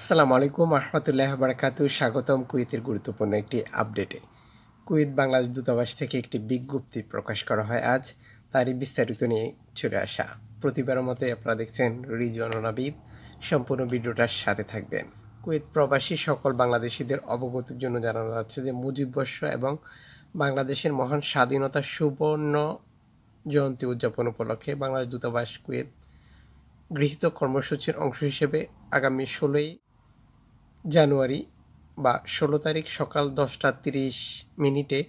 আসসালামু আলাইকুম আহমতুল্লাহ বারাকাতু স্বাগতম কুয়েতের গুরুত্বপূর্ণ একটি আপডেটে কুয়েত বাংলাদেশ দূতাবাস থেকে একটি বিজ্ঞপ্তি প্রকাশ করা হয় আজ তারই বিস্তারিত নিয়ে চলে আসা প্রতিবারের মতে আপনারা দেখছেন রিজন নাবিদ সম্পূর্ণ ভিডিওটার সাথে থাকবেন কুয়েত প্রবাসী সকল বাংলাদেশিদের অবগতির জন্য জানানো যাচ্ছে যে মুজিব বর্ষ এবং বাংলাদেশের মহান স্বাধীনতা সুবর্ণ জয়ন্তী উদযাপন উপলক্ষে বাংলাদেশ দূতাবাস কুয়েত গৃহীত কর্মসূচির অংশ হিসেবে আগামী ষোলোই জানুয়ারি বা ষোলো তারিখ সকাল দশটা তিরিশ মিনিটে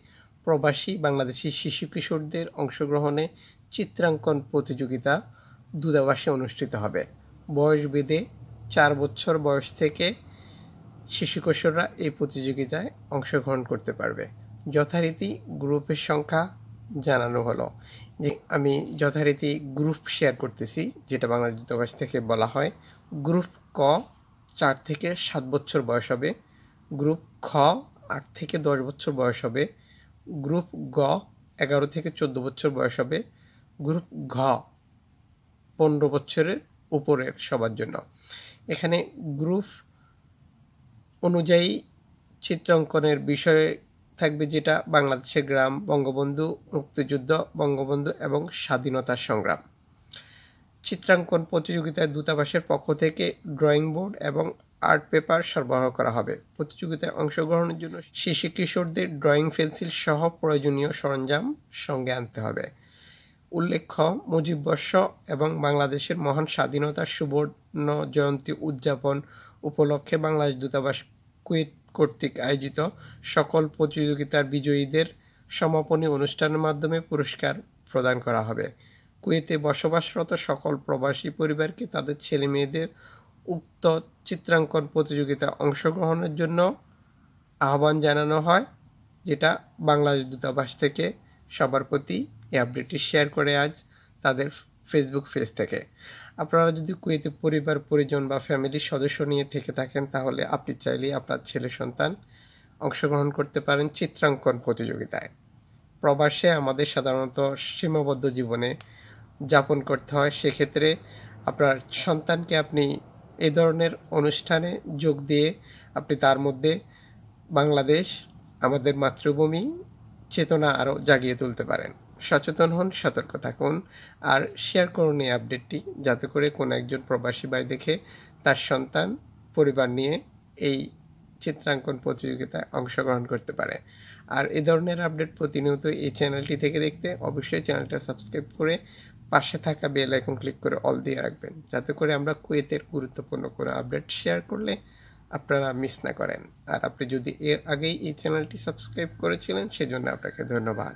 প্রবাসী বাংলাদেশি শিশু কিশোরদের অংশগ্রহণে চিত্রাঙ্কন প্রতিযোগিতা দূতাবাসে অনুষ্ঠিত হবে বয়স বেদে চার বছর বয়স থেকে শিশু কিশোররা এই প্রতিযোগিতায় অংশগ্রহণ করতে পারবে যথারীতি গ্রুপের সংখ্যা জানানো হলো যে আমি যথারীতি গ্রুপ শেয়ার করতেছি যেটা বাংলাদেশ দূতাবাস থেকে বলা হয় গ্রুপ ক চার থেকে সাত বছর বয়স হবে গ্রুপ খ আট থেকে দশ বছর বয়স হবে গ্রুপ গ এগারো থেকে চোদ্দ বছর বয়স হবে গ্রুপ ঘ পনেরো বছরের উপরের সবার জন্য এখানে গ্রুপ অনুযায়ী চিত্রাঙ্কনের বিষয়ে থাকবে যেটা বাংলাদেশের গ্রাম বঙ্গবন্ধু মুক্তিযুদ্ধ বঙ্গবন্ধু এবং স্বাধীনতা সংগ্রাম চিত্রাঙ্কন প্রতিযোগিতায় দূতাবাসের পক্ষ থেকে ড্রয়িং বোর্ড এবং আর্ট পেপার সরবরাহ করা হবে প্রতিযোগিতায় অংশগ্রহণের জন্য শিশু কিশোরদের ড্রয়িং পেন্সিল সহ প্রয়োজনীয় সরঞ্জাম সঙ্গে আনতে হবে উল্লেখ্য মুজিববর্ষ এবং বাংলাদেশের মহান স্বাধীনতার সুবর্ণ জয়ন্তী উদযাপন উপলক্ষে বাংলাদেশ দূতাবাস কুয়েত কর্তৃক আয়োজিত সকল প্রতিযোগিতার বিজয়ীদের সমাপনী অনুষ্ঠানের মাধ্যমে পুরস্কার প্রদান করা হবে কুয়েতে বসবাসরত সকল প্রবাসী পরিবারকে তাদের ছেলে মেয়েদের উক্ত চিত্রাঙ্কন প্রতিযোগিতায় অংশগ্রহণের জন্য আহ্বান জানানো হয় যেটা বাংলাদেশ দূতাবাস থেকে সবার প্রতি এই আপডেটটি শেয়ার করে আজ তাদের ফেসবুক পেজ থেকে আপনারা যদি কুয়েতে পরিবার পরিজন বা ফ্যামিলির সদস্য নিয়ে থেকে থাকেন তাহলে আপনি চাইলেই আপনার ছেলে সন্তান অংশগ্রহণ করতে পারেন চিত্রাঙ্কন প্রতিযোগিতায় প্রবাসে আমাদের সাধারণত সীমাবদ্ধ জীবনে যাপন করতে হয় সেক্ষেত্রে আপনার সন্তানকে আপনি এ ধরনের অনুষ্ঠানে যোগ দিয়ে আপনি তার মধ্যে বাংলাদেশ আমাদের মাতৃভূমি চেতনা আরও জাগিয়ে তুলতে পারেন সচেতন হন সতর্ক থাকুন আর শেয়ার করুন এই আপডেটটি যাতে করে কোনো একজন প্রবাসী ভাই দেখে তার সন্তান পরিবার নিয়ে এই চিত্রাঙ্কন প্রতিযোগিতায় অংশগ্রহণ করতে পারে আর এ ধরনের আপডেট প্রতিনিয়ত এই চ্যানেলটি থেকে দেখতে অবশ্যই চ্যানেলটা সাবস্ক্রাইব করে পাশে থাকা বেল আইকন ক্লিক করে অল দিয়ে রাখবেন যাতে করে আমরা কুয়েতের গুরুত্বপূর্ণ কোনো আপডেট শেয়ার করলে আপনারা মিস না করেন আর আপনি যদি এর আগেই এই চ্যানেলটি সাবস্ক্রাইব করেছিলেন সেজন্য আপনাকে ধন্যবাদ